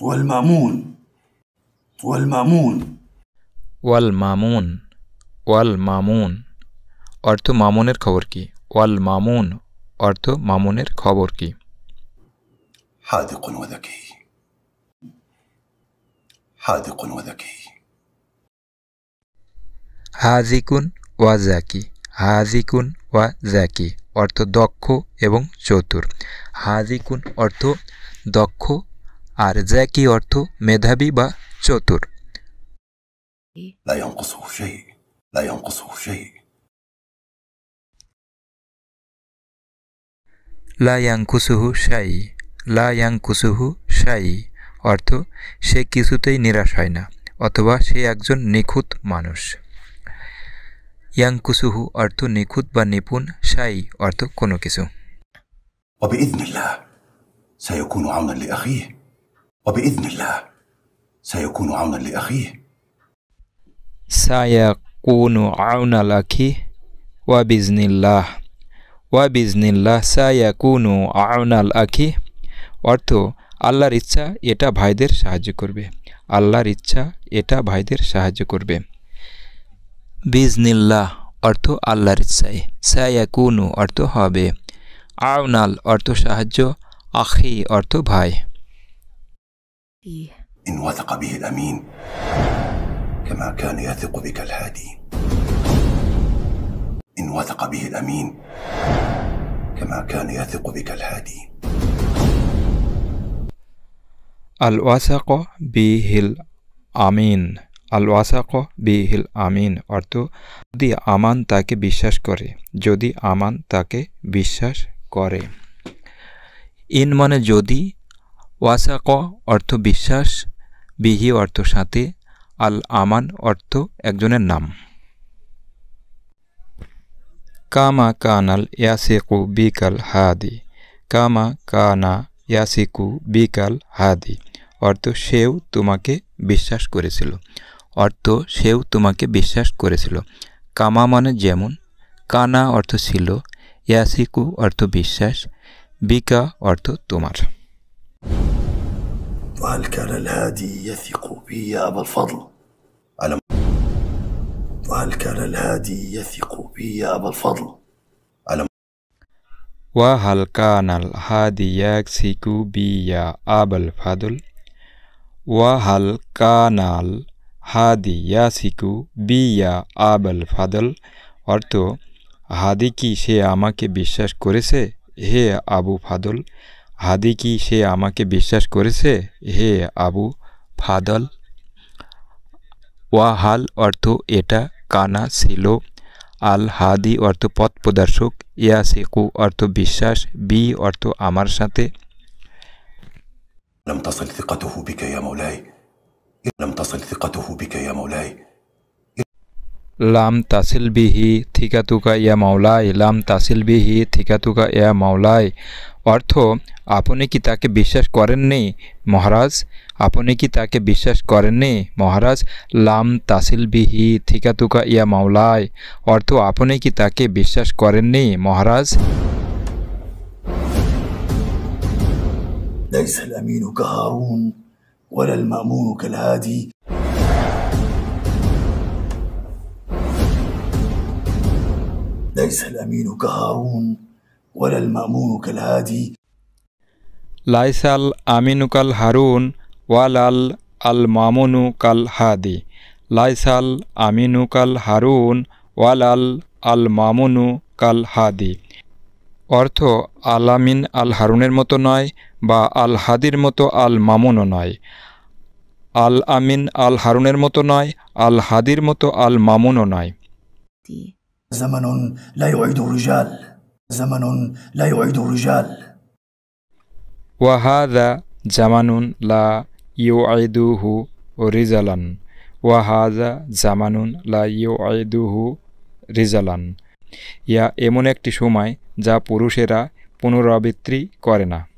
والمامون والمامون ওয়াল মামুন ওয়াল মামুন অর্থ মামুনের খবর কি ওয়াল মামুন অর্থ মামুনের খবর কি হাদিকুন وذكي হাদিকুন وذكي হাজিকুন ওয়া জাকি হাজিকুন ওয়া জাকি অর্থ দক্ষ এবং চতুর হাজিকুন অর্থ দক্ষ আর জ্যাকি অর্থ মেধাবী বা চতুর লায়াংকুসুহু সাই লায়াংকুসুহু সাই অর্থ সে কিছুতেই নিরাশ হয় না অথবা সে একজন নিখুঁত মানুষ ইয়াংকুসুহু অর্থ নিখুঁত বা নিপুণ সাই অর্থ কোনো কিছু وبإذن الله سيكون عونا لأخيه سيكون عونا لك وبإذن الله وبإذن الله سيكون عونا لك অর্থ আল্লাহর ইচ্ছা এটা ভাইদের সাহায্য করবে আল্লাহর ইচ্ছা এটা ভাইদের সাহায্য করবে বিজনিল্লাহ অর্থ আল্লাহর ইচ্ছায় সায়াকুনু অর্থ হবে আওনাল অর্থ সাহায্য আখি অর্থ ভাই إيه؟ إن وثق به الأمين كما كان يثق بك الهادي إن وثق به الأمين كما كان يثق بك الهادي الوثق به الأمين আলওয়াসাক বিহিল আমিন অর্থ যদি আমান তাকে বিশ্বাস করে যদি আমান তাকে বিশ্বাস করে ইন মানে যদি ওয়াসাক অর্থ বিশ্বাস বিহি অর্থ সাথে আল আমান অর্থ একজনের নাম কামা কানাল ইয়াসেকু বিকাল হাদি কামা কানা ইয়াসিকু বিকাল হাদি অর্থ সেও তোমাকে বিশ্বাস করেছিল অর্থ সেও তোমাকে বিশ্বাস করেছিল কামা মানে যেমন কানা অর্থ ছিল ইয়াসিকু অর্থ বিশ্বাস বিকা অর্থ তোমার وهل كان الهادي يثق بي يا أبا الفضل؟ على وهل كان الهادي يثق بي يا أبا الفضل؟ على وهل كان الهادي يثق بي يا أبا الفضل؟ وهل كان الهادي يثق بي يا আবল ফাদল অর্থ হাদি কি সে আমাকে বিশ্বাস করেছে হে আবু ফাদল হাদি কি সে আমাকে বিশ্বাস করেছে হে আবু ফাদল ওয়াহাল অর্থ এটা কানা ছিল আল হাদি অর্থ পথ প্রদর্শক ইয়া সেকু অর্থ বিশ্বাস বি অর্থ আমার সাথে لم تصل ثقته بك يا مولاي لم تصل ثقته بك يا مولاي लाम तासिल बिहि थिका तुका या मौलाई लाम तासिल बिहि थिका तुका या मौलाई अर्थ आपने कि ताके विश्वास करें नहीं महाराज आपने कि ताके विश्वास करें नहीं महाराज लाम तासिल बिहि थिका तुका या मौलाई अर्थ आपने कि ताके विश्वास करें नहीं महाराज ليس الأمين كهارون ولا المأمون كالهادي ليس الأمين كالهارون ولا المأمون كالهادي ليس الأمين كالهارون ولا المأمون كالهادي অর্থ আলামিন আল হারুনের মতো নয় বা আল হাদির মতো আল মামুনও নয় আল আমিন আল হারুনের মতো নয় আল হাদির মতো আল মামুনও নয় زمن لا يعيد الرجال زمن لا يعيد الرجال وهذا زمن لا يعيده رجالا وهذا زمن لا يعيده رجالا يا এমন একটি সময় যা পুরুষেরা পুনরাবৃত্তি করে না